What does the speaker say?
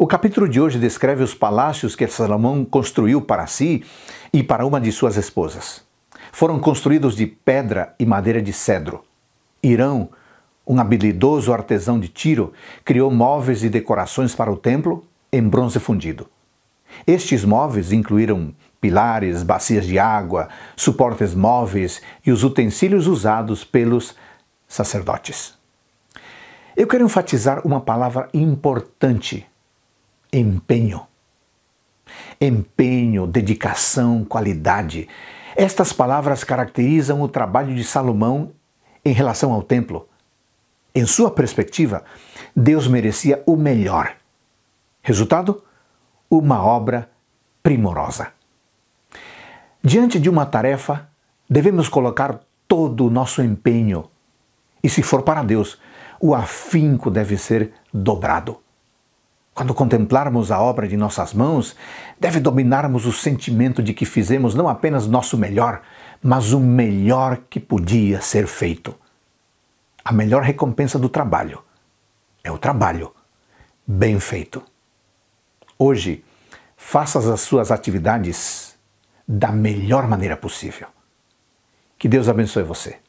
O capítulo de hoje descreve os palácios que Salomão construiu para si e para uma de suas esposas. Foram construídos de pedra e madeira de cedro. Irão, um habilidoso artesão de Tiro, criou móveis e decorações para o templo em bronze fundido. Estes móveis incluíram pilares, bacias de água, suportes móveis e os utensílios usados pelos sacerdotes. Eu quero enfatizar uma palavra importante empenho. Empenho, dedicação, qualidade. Estas palavras caracterizam o trabalho de Salomão em relação ao templo. Em sua perspectiva, Deus merecia o melhor. Resultado? Uma obra primorosa. Diante de uma tarefa, devemos colocar todo o nosso empenho. E se for para Deus, o afinco deve ser dobrado. Quando contemplarmos a obra de nossas mãos, deve dominarmos o sentimento de que fizemos não apenas nosso melhor, mas o melhor que podia ser feito. A melhor recompensa do trabalho é o trabalho bem feito. Hoje, faça as suas atividades da melhor maneira possível. Que Deus abençoe você.